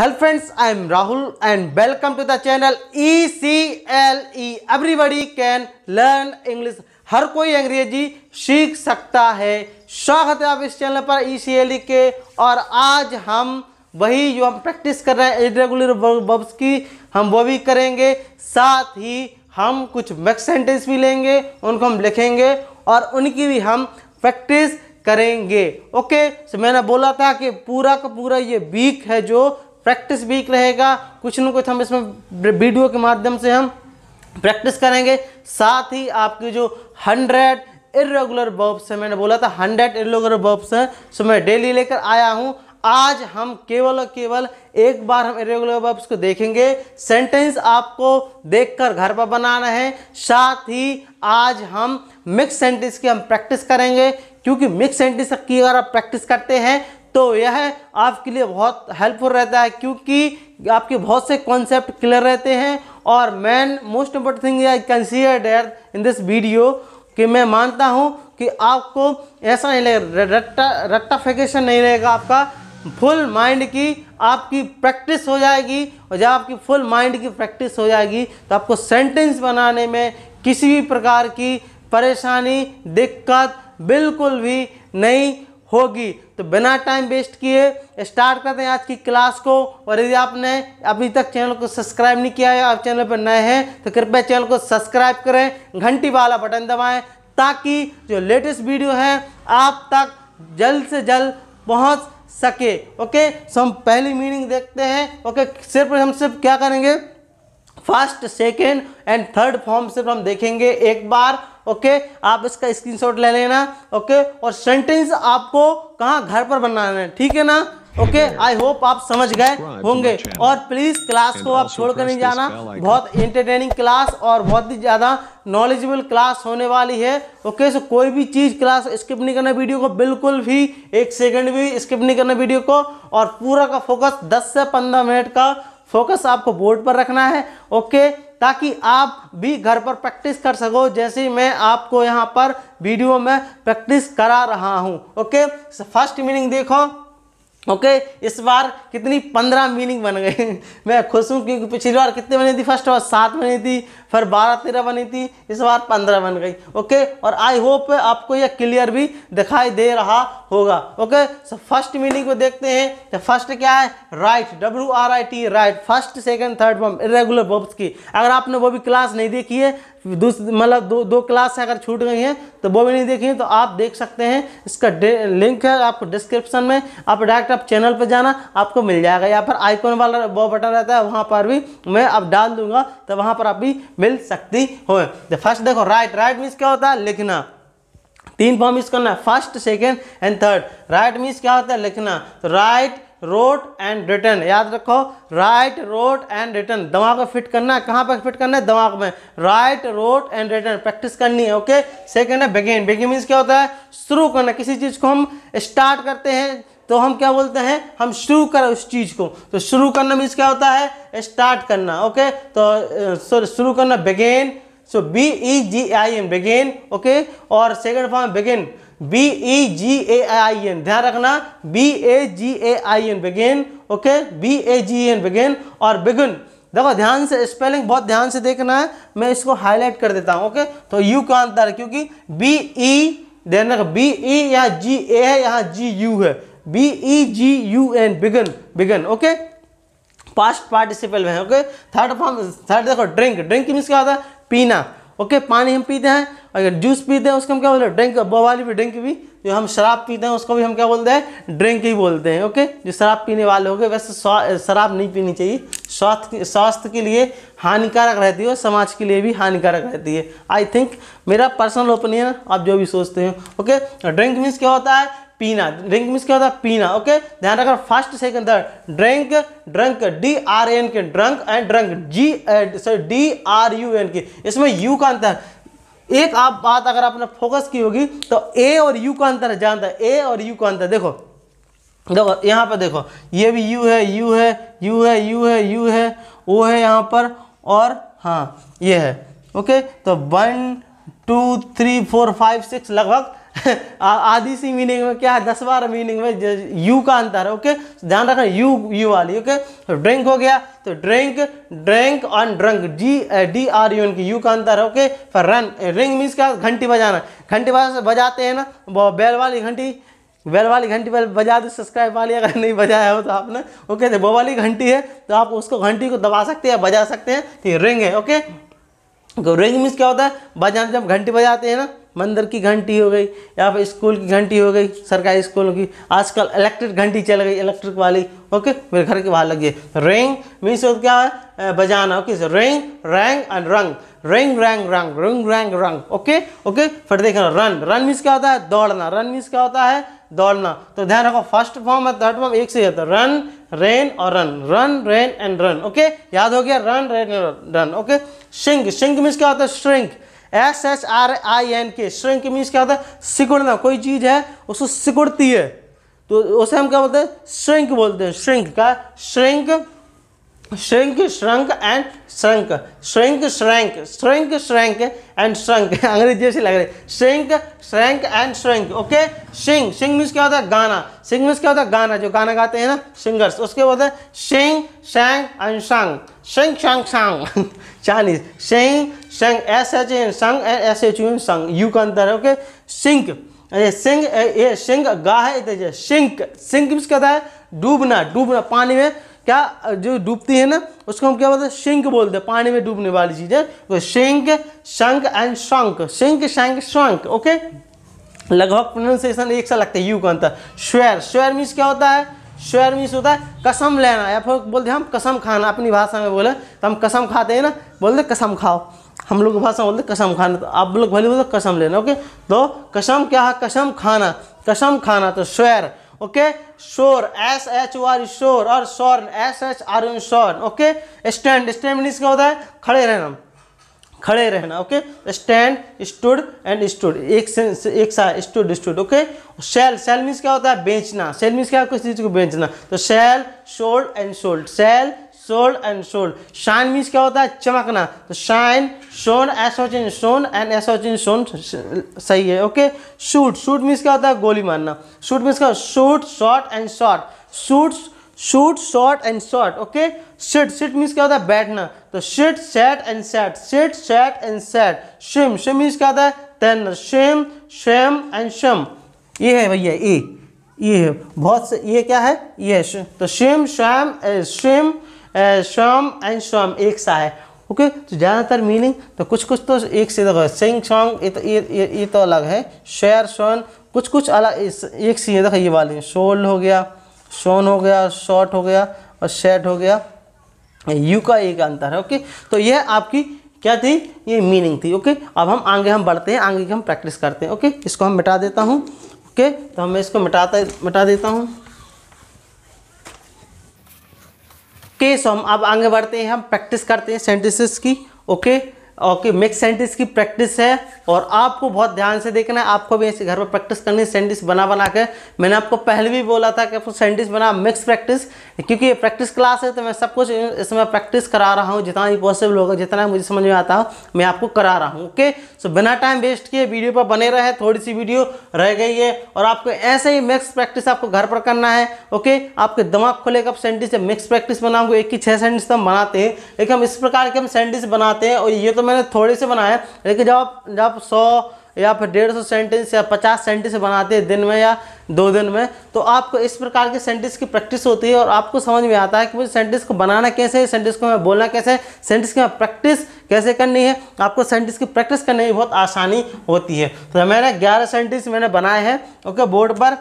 Hello friends I am Rahul and welcome to the channel E C L E everybody can learn English हर कोई अंग्रेजी सीख सकता है स्वागत है आप इस चैनल पर ई सी एल ई के और आज हम वही जो हम प्रैक्टिस कर रहे हैं रेगुलर वर्ब्स की हम वो भी करेंगे साथ ही हम कुछ मैक्स सेंटेंस भी लेंगे उनको हम लिखेंगे और उनकी भी हम प्रैक्टिस करेंगे ओके सो मैंने बोला था कि पूरा का पूरा ये वीक है जो प्रैक्टिस वीक रहेगा कुछ न कुछ हम इसमें वीडियो के माध्यम से हम प्रैक्टिस करेंगे साथ ही आपकी जो हंड्रेड इरेगुलर वर्ब्स है मैंने बोला था हंड्रेड इरेगुलर वर्ब्स हैं सो मैं डेली लेकर आया हूँ आज हम केवल और केवल एक बार हम इरेगुलर बर्ब्स को देखेंगे सेंटेंस आपको देखकर घर पर बनाना है साथ ही आज हम मिक्स सेंटेंस की हम प्रैक्टिस करेंगे क्योंकि मिक्स सेंटेंस की अगर आप प्रैक्टिस करते हैं तो यह आपके लिए बहुत हेल्पफुल रहता है क्योंकि आपके बहुत से कॉन्सेप्ट क्लियर रहते हैं और man most important thing I consider there in this video कि मैं मानता हूँ कि आपको ऐसा नहीं लगेगा रट्टा रट्टाफिकेशन नहीं रहेगा आपका फुल माइंड की आपकी प्रैक्टिस हो जाएगी और जब आपकी फुल माइंड की प्रैक्टिस हो जाएगी तो आपको सेंटेंस बनाने में किसी भी प्रकार की परेशानी दिक्कत बिल्कुल भी नहीं होगी तो बिना टाइम वेस्ट किए स्टार्ट करते हैं आज की क्लास को और यदि आपने अभी तक चैनल को सब्सक्राइब नहीं किया है आप चैनल पर नए हैं तो कृपया चैनल को सब्सक्राइब करें घंटी वाला बटन दबाएं ताकि जो लेटेस्ट वीडियो है आप तक जल्द से जल्द पहुंच सके ओके सो हम पहली मीनिंग देखते हैं ओके सिर्फ हम सिर्फ क्या करेंगे first second and third form सिर्फ हम देखेंगे एक बार ओके आप इसका स्क्रीनशॉट ले लेना ओके और सेंटेंस आपको कहाँ घर पर बनाना है ठीक है ना ओके आई होप आप समझ गए होंगे और प्लीज क्लास को आप छोड़कर नहीं जाना बहुत इंटरटेनिंग क्लास और बहुत ही ज्यादा नॉलेजेबल क्लास होने वाली है ओके okay, सो so कोई भी चीज़ क्लास स्किप नहीं करना वीडियो को बिल्कुल भी एक सेकंड भी स्किप नहीं करना वीडियो को और पूरा का फोकस 10 से 15 मिनट का फोकस आपको बोर्ड पर रखना है ओके okay? ताकि आप भी घर पर प्रैक्टिस कर सको जैसे मैं आपको यहाँ पर वीडियो में प्रैक्टिस करा रहा हूँ ओके फर्स्ट मीनिंग देखो ओके इस बार कितनी पंद्रह मीनिंग बन गए मैं खुश हूँ क्योंकि पिछली बार कितने बनी थी फर्स्ट बार सात बनी थी फिर बारह तेरह बनी थी इस बार पंद्रह बन गई ओके और आई होप आपको यह क्लियर भी दिखाई दे रहा होगा ओके सो फर्स्ट मीनिंग को देखते हैं तो फर्स्ट क्या है write W R I T write first second third बम इरेगुलर बॉब्स की अगर आपने वो भी क्लास नहीं देखी है दूसरी मतलब दो दो क्लास अगर छूट गई हैं तो वो भी नहीं देखी है तो आप देख सकते हैं इसका लिंक है आपको डिस्क्रिप्शन में आप डायरेक्ट डायरेक्ट आप चैनल पर जाना आपको मिल जाएगा यहाँ पर आइकॉन वाला वो बटन रहता है वहाँ पर भी मैं अब डाल दूंगा तो वहाँ पर आप भी मिल सकती हो फर्स्ट तो देखो राइट राइट मीन्स क्या होता है लिखना तीन फॉर्म यूज करना है first second and third right means क्या होता है लिखना तो राइट रोट एंड रिटर्न याद रखो राइट रोट एंड रिटर्न दिमाग को फिट करना है कहाँ पर फिट करना है दिमाग में write wrote and written practice करनी है ओके सेकेंड है बिगिन बिगिन मीन्स क्या होता है शुरू करना किसी चीज़ को हम स्टार्ट करते हैं तो हम क्या बोलते हैं हम शुरू कर उस चीज़ को तो शुरू करना मीन्स क्या होता है स्टार्ट करना ओके तो शुरू करना began so B E G I N began okay और second form began B E G A I N ध्यान रखना B A G A I N began okay B A G N began और began देखो ध्यान से spelling बहुत ध्यान से देखना है मैं इसको हाईलाइट कर देता हूँ ओके तो यू का अंतर है क्योंकि बी ई e, ध्यान रख बी ई e यहाँ जी ए है यहाँ जी यू है B E G U N begun begun okay past participle में ओके थर्ड फॉर्म थर्ड देखो ड्रिंक ड्रिंक मीन्स क्या होता है पीना ओके okay, पानी हम पीते हैं अगर जूस पीते हैं उसको हम क्या बोलते हैं ड्रिंक वाली भी ड्रिंक भी जो हम शराब पीते हैं उसको भी हम क्या बोलते हैं ड्रिंक ही बोलते हैं ओके जो शराब पीने वाले हो गए वैसे शराब नहीं पीनी चाहिए स्वास्थ्य स्वास्थ्य के लिए हानिकारक रहती है और समाज के लिए भी हानिकारक रहती है आई थिंक मेरा पर्सनल ओपिनियन आप जो भी सोचते हो ओके ड्रिंक मीन्स क्या होता है पीना ड्रिंक मीन क्या होता है पीना ओके ध्यान रखना first second third drink drunk D R N K drunk and drunk G sorry D R U N K इसमें यू का अंतर एक आप बात अगर आपने फोकस की होगी तो ए और यू का अंतर जानता है ए और यू का अंतर देखो देखो यहाँ पर देखो ये भी यू है यू है यू है यू है यू है वो है यहाँ पर और हाँ ये है ओके तो one two three four five six लगभग आधी सी मीनिंग में क्या है दस बार मीनिंग में यू का अंतर है ओके तो ध्यान रखना यू यू वाली ओके तो ड्रिंक हो गया तो drink drink on drunk G D R U इनकी यू का अंतर है ओके फिर रन रिंग मीन्स क्या घंटी बजाना घंटी बजाते हैं ना वो वाली घंटी बेल वाली घंटी पर बजा दो सब्सक्राइब वाली अगर नहीं बजाया हो तो आपने ओके तो वो वाली घंटी है तो आप उसको घंटी को दबा सकते हैं बजा सकते हैं तो रिंग है ओके तो रिंग मीन्स क्या होता है बजाना जब घंटी बजाते हैं ना मंदिर की घंटी हो गई या फिर स्कूल की घंटी हो गई सरकारी स्कूलों की आजकल इलेक्ट्रिक घंटी चल गई इलेक्ट्रिक वाली ओके मेरे घर के बाहर लगी रिंग मीन्स क्या है बजाना okay ring rang and rung ring rang rung ring rang rung okay okay फिर देखना रन रन मीन्स क्या होता है दौड़ना रन मीन्स क्या होता है दौड़ना तो ध्यान रखो फर्स्ट फॉर्म है थर्ड फॉर्म एक से होता है रन रेन और run run ran and run okay याद हो गया रन रेन रन ओके शिंग शिंग मीन्स क्या होता है shrink S H R I N K shrunk means क्या होता है सिकुड़ना कोई चीज़ है उसको सिकुड़ती है तो उसे हम क्या बोलते हैं श्रिंक बोलते हैं श्रिंक का shrink shrink shrunk and shrunk shrink shrank shrink shrank and shrunk अंग्रेजी से लग रहे shrink shrank and shrink okay sing sing means क्या होता है गाना सिंग मीन्स क्या होता है गाना जो गाना गाते हैं ना सिंगर्स उसके बोलते हैं सिंग शैंग and शंग Singh शंग शांग Chinese sing sang S H N sang and S H U N sung U का अंतर है ओके सिंक ये सिंक ये सिंक गा है देखिए सिंक सिंक मीन्स कहता है डूबना डूबना पानी में क्या जो डूबती है ना उसको हम क्या बोलते हैं सिंक बोलते हैं पानी में डूबने वाली चीज़ है तो sink sank and sunk sink sank sunk okay लगभग प्रोनाउंसिएशन एक सा लगता है यू का अंतर श्वेर श्वेर मीन्स क्या होता है श्वेर मीन्स होता है कसम लेना या फिर बोलते हैं हम कसम खाना अपनी भाषा में बोले तो हम कसम खाते हैं ना बोलते कसम खाओ हम लोग की भाषा बोलते कसम खाना तो आप लोग भले बोलते कसम लेना ओके तो कसम क्या है कसम खाना कसम खाना तो swear okay swore S H R swore और sworn S H R N sworn okay stand stand means क्या होता है खड़े रहना खड़े रहना okay stand stood and stood एक सेंस एक सा stood stood okay sell sell means क्या होता है बेचना सेल मीन्स क्या है किसी चीज़ को बेचना तो sell sold and sold sell sold and sold shine means क्या होता है चमकना तो शाइन शोन एसोचिन सोन एंड एसोचिन सोन सही है ओके शूट शूट मीन्स क्या होता है गोली मारना शूट मीन्स क्या shoot shot and shot shoot shoot shot and shot okay sit sit means क्या होता है बैठना तो sit sat and sat sit sat and sat swim swim means क्या होता है तैरना शिम शेम एंड शम ये है भैया ये ये है बहुत से ये क्या है ये है तो swim swam swim swam and swam एक सा है ओके तो ज़्यादातर मीनिंग तो कुछ कुछ तो एक से देखो सिंग सॉन्ग ये तो ये तो अलग है शेयर सोन कुछ कुछ अलग एक सी है देखो ये वाली शोल हो गया शोन हो गया शॉर्ट हो गया और शेट हो गया यू का एक अंतर है ओके तो यह आपकी क्या थी ये मीनिंग थी ओके अब हम आगे हम बढ़ते हैं आगे की हम प्रैक्टिस करते हैं ओके इसको हम मिटा देता हूँ ओके तो हमें इसको मिटाता मिटा देता हूँ ओके सो हम अब आगे बढ़ते हैं हम प्रैक्टिस करते हैं सेंटेंसेस की ओके ओके मिक्स सेंटेंस की प्रैक्टिस है और आपको बहुत ध्यान से देखना है आपको भी ऐसे घर पर प्रैक्टिस करनी है सेंटेंस बना बना के मैंने आपको पहले भी बोला था कि आपको सेंटेंस बना मिक्स प्रैक्टिस क्योंकि ये प्रैक्टिस क्लास है तो मैं सब कुछ इसमें प्रैक्टिस करा रहा हूँ जितना भी पॉसिबल होगा जितना मुझे समझ में आता हो मैं आपको करा रहा हूँ ओके सो बिना टाइम वेस्ट किए वीडियो पर बने रहे थोड़ी सी वीडियो रह गई है और आपको ऐसे ही मिक्स प्रैक्टिस आपको घर पर करना है ओके आपके दिमाग खुलेगा आप से मिक्स प्रैक्टिस बनाऊंगे एक ही छः सेंटिस तो हम बनाते हैं लेकिन हम इस प्रकार के हम सेंटिस बनाते हैं और ये तो मैंने थोड़े से बनाया लेकिन जब आप जब सौ या फिर डेढ़ सौ सेंटेंस या पचास सेंटेंस बनाते हैं दिन में या दो दिन में तो आपको इस प्रकार के सेंटेंस की प्रैक्टिस होती है और आपको समझ में आता है कि मुझे सेंटेंस को बनाना कैसे है सेंटेंस को मैं बोलना कैसे है सेंटेंस की हमें प्रैक्टिस कैसे करनी है आपको सेंटेंस की प्रैक्टिस करने में बहुत आसानी होती है तो मैंने ग्यारह सेंटेंस मैंने बनाए हैं ओके बोर्ड पर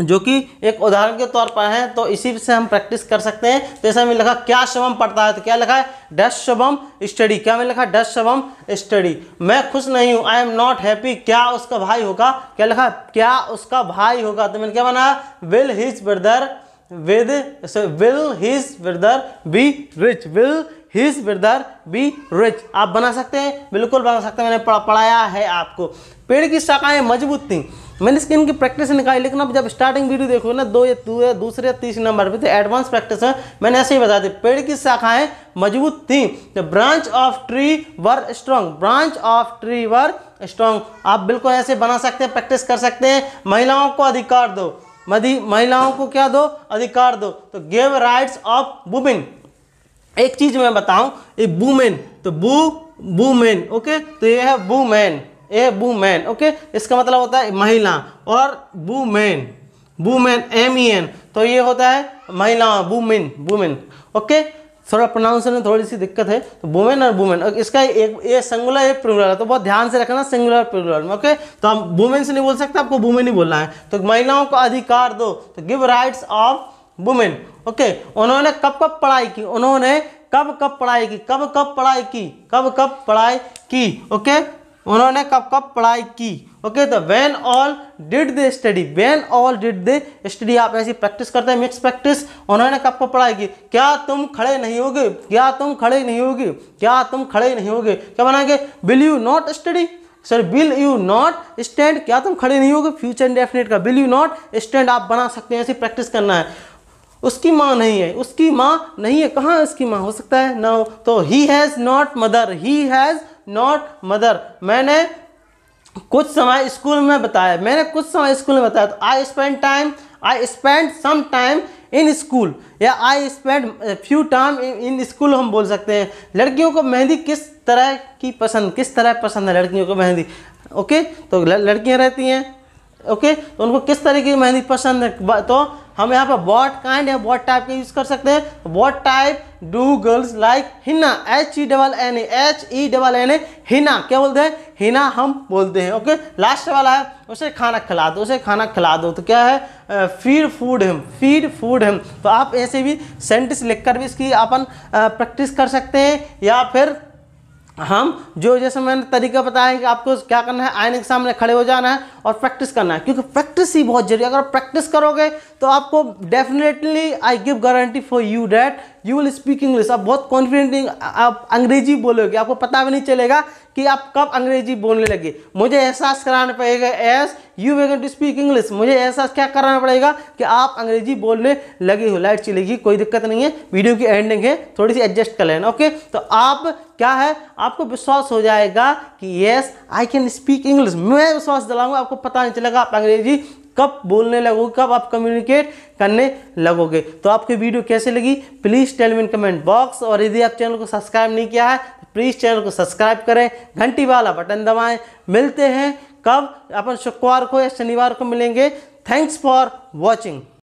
जो कि एक उदाहरण के तौर पर है तो इसी से हम प्रैक्टिस कर सकते हैं जैसे तो हमें लिखा क्या शवम पढ़ता है तो क्या लिखा है डस शवम स्टडी क्या हमें लिखा डस शवम स्टडी मैं खुश नहीं हूँ आई एम नॉट हैप्पी क्या उसका भाई होगा क्या लिखा क्या उसका भाई होगा तो मैंने क्या बनाया will his brother with will his brother be rich will his brother be rich आप बना सकते हैं बिल्कुल बना सकते हैं मैंने पढ़ाया है आपको पेड़ की शाखाएं मजबूत थी मैंने इसकी इनकी प्रैक्टिस निकाली लेकिन अब जब स्टार्टिंग वीडियो देखो ना दो या दो या दूसरे या तीसरे नंबर पे तो एडवांस प्रैक्टिस है मैंने ऐसे ही बता दी पेड़ की शाखाएं मजबूत थी the branch of tree were strong branch of tree were strong आप बिल्कुल ऐसे बना सकते हैं प्रैक्टिस कर सकते हैं महिलाओं को अधिकार दो मदी महिलाओं को क्या दो अधिकार दो तो गेव राइट्स ऑफ वुमेन एक चीज मैं बताऊं ये वूमेन तो बू वूमेन ओके तो ये है वूमेन ए वूमेन ओके इसका मतलब होता है महिला और women women M E N तो ये होता है महिला वूमेन वूमेन ओके थोड़ा प्रोनाउंसन में थोड़ी सी दिक्कत है तो वुमेन और वुमेन इसका एक ये सिंगुलर एक प्लूरल है तो बहुत ध्यान से रखना सिंगुलर प्लूरल में ओके तो हम वुमेन से नहीं बोल सकते आपको वुमेन ही बोलना है तो महिलाओं को अधिकार दो तो give rights of women okay उन्होंने कब कब पढ़ाई की उन्होंने कब कब पढ़ाई की कब कब पढ़ाई की कब कब पढ़ाई की ओके उन्होंने कब कब पढ़ाई की ओके तो when all did the study when all did the study आप ऐसी प्रैक्टिस करते हैं मिक्स प्रैक्टिस उन्होंने कब कब पढ़ाई की क्या तुम खड़े नहीं होगे क्या तुम खड़े नहीं होगे क्या तुम खड़े नहीं होगे क्या बनाएंगे will you not study sir will you not stand क्या तुम खड़े नहीं होगे फ्यूचर इंडेफिनेट का विल यू नॉट स्टैंड आप बना सकते हैं ऐसी प्रैक्टिस करना है उसकी माँ नहीं है उसकी माँ नहीं है कहाँ उसकी माँ हो सकता है ना तो he has not mother he has not mother मैंने कुछ समय स्कूल में बताया मैंने कुछ समय स्कूल में बताया तो I spend time I spend some time in school या I spend few time in school हम बोल सकते हैं लड़कियों को मेहंदी किस तरह की पसंद किस तरह पसंद है लड़कियों को मेहंदी ओके तो लड़कियाँ रहती हैं ओके तो उनको किस तरह की मेहंदी पसंद है तो हम यहाँ पर वॉट काइंड या वॉट टाइप का यूज़ कर सकते हैं what type do girls like Hina H E double N H E double N A Hina क्या बोलते हैं हिना हम बोलते हैं ओके लास्ट वाला है उसे खाना खिला दो उसे खाना खिला दो तो क्या है feed food him feed food him तो आप ऐसे भी सेंटेंस लिखकर भी इसकी अपन प्रैक्टिस कर सकते हैं या फिर हम जो जैसे मैंने तरीका बताया कि आपको क्या करना है आयने के सामने खड़े हो जाना है और प्रैक्टिस करना है क्योंकि प्रैक्टिस ही बहुत जरूरी है अगर आप प्रैक्टिस करोगे तो आपको definitely I give guarantee for you that you will speak English आप बहुत कॉन्फिडेंटली आप अंग्रेजी बोलोगे आपको पता भी नहीं चलेगा कि आप कब अंग्रेजी बोलने लगे मुझे एहसास कराना पड़ेगा as you began to speak English मुझे एहसास क्या कराना पड़ेगा कि आप अंग्रेजी बोलने लगे हो लाइट चलेगी कोई दिक्कत नहीं है वीडियो की एंडिंग है थोड़ी सी एडजस्ट कर लेना ओके तो आप क्या है आपको विश्वास हो जाएगा कि yes I can speak English मैं विश्वास दिलाऊंगा आपको पता नहीं चलेगा आप अंग्रेजी कब बोलने लगोगे कब आप कम्युनिकेट करने लगोगे तो आपकी वीडियो कैसे लगी please tell in comment box और यदि आप चैनल को सब्सक्राइब नहीं किया है तो प्लीज़ चैनल को सब्सक्राइब करें घंटी वाला बटन दबाएं मिलते हैं कब अपन शुक्रवार को या शनिवार को मिलेंगे थैंक्स फॉर वॉचिंग